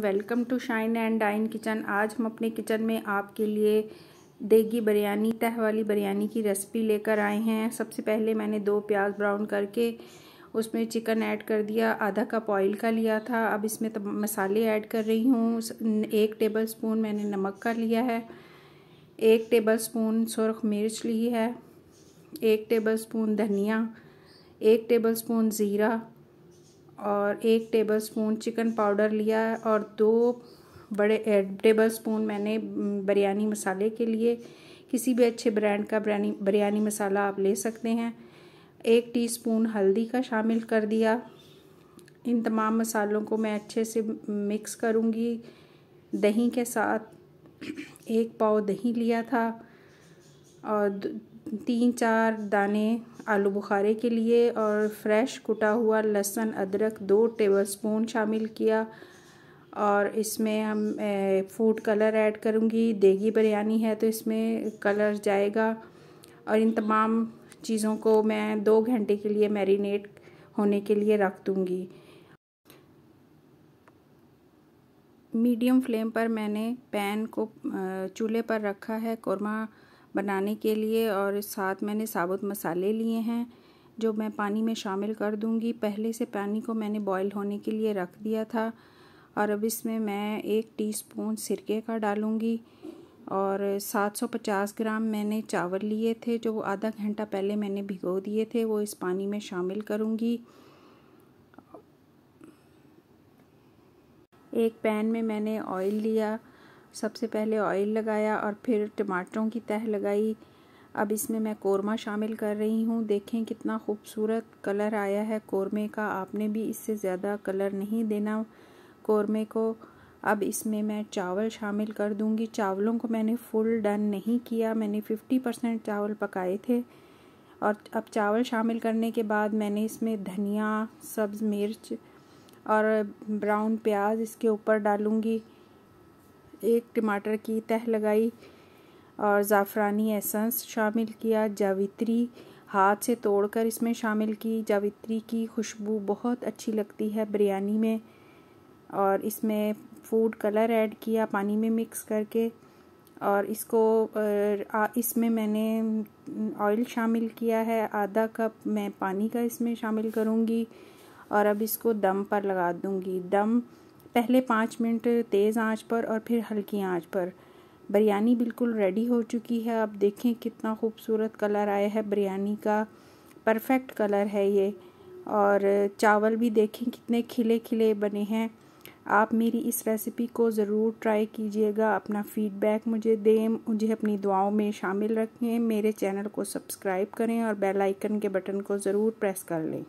welcome to shine and dine kitchen आज हम अपने किचन में आपके लिए देगी बिरयानी तह वाली बिरयानी की रेसिपी लेकर आए हैं सबसे पहले मैंने दो प्याज ब्राउन करके उसमें चिकन ऐड कर दिया आधा कप ऑयल का लिया था अब इसमें तब मसाले ऐड कर रही हूँ एक टेबल स्पून मैंने नमक का लिया है एक टेबल स्पून सुरख मिर्च ली है एक टेबल स्पून धनिया एक टेबल स्पून ज़ीरा और एक टेबलस्पून चिकन पाउडर लिया और दो बड़े टेबलस्पून मैंने बिरयानी मसाले के लिए किसी भी अच्छे ब्रांड का बिरयानी बिरयानी मसाला आप ले सकते हैं एक टीस्पून हल्दी का शामिल कर दिया इन तमाम मसालों को मैं अच्छे से मिक्स करूँगी दही के साथ एक पाव दही लिया था और तीन चार दाने आलू बुखारे के लिए और फ्रेश कुटा हुआ लहसुन अदरक दो टेबलस्पून शामिल किया और इसमें हम फूड कलर ऐड करूँगी देगी बिरयानी है तो इसमें कलर जाएगा और इन तमाम चीज़ों को मैं दो घंटे के लिए मैरिनेट होने के लिए रख दूँगी मीडियम फ्लेम पर मैंने पैन को चूल्हे पर रखा है कौरमा बनाने के लिए और साथ मैंने साबुत मसाले लिए हैं जो मैं पानी में शामिल कर दूंगी पहले से पानी को मैंने बॉईल होने के लिए रख दिया था और अब इसमें मैं एक टीस्पून सिरके का डालूंगी और 750 ग्राम मैंने चावल लिए थे जो आधा घंटा पहले मैंने भिगो दिए थे वो इस पानी में शामिल करूँगी एक पैन में मैंने ऑयल लिया सबसे पहले ऑयल लगाया और फिर टमाटरों की तह लगाई अब इसमें मैं कौरमा शामिल कर रही हूँ देखें कितना खूबसूरत कलर आया है कौरमे का आपने भी इससे ज़्यादा कलर नहीं देना कौरमे को अब इसमें मैं चावल शामिल कर दूंगी चावलों को मैंने फुल डन नहीं किया मैंने फिफ्टी परसेंट चावल पकाए थे और अब चावल शामिल करने के बाद मैंने इसमें धनिया सब्ज़ मिर्च और ब्राउन प्याज इसके ऊपर डालूँगी एक टमाटर की तह लगाई और ज़ाफ़रानी एसेंस शामिल किया जावित्री हाथ से तोड़कर इसमें शामिल की जावित्री की खुशबू बहुत अच्छी लगती है बिरयानी में और इसमें फूड कलर ऐड किया पानी में मिक्स करके और इसको इसमें मैंने ऑयल शामिल किया है आधा कप मैं पानी का इसमें शामिल करूँगी और अब इसको दम पर लगा दूँगी दम पहले पाँच मिनट तेज़ आंच पर और फिर हल्की आंच पर बिरयानी बिल्कुल रेडी हो चुकी है अब देखें कितना खूबसूरत कलर आया है बिरयानी का परफेक्ट कलर है ये और चावल भी देखें कितने खिले खिले बने हैं आप मेरी इस रेसिपी को ज़रूर ट्राई कीजिएगा अपना फ़ीडबैक मुझे दें मुझे अपनी दुआओं में शामिल रखें मेरे चैनल को सब्सक्राइब करें और बेल आइकन के बटन को ज़रूर प्रेस कर लें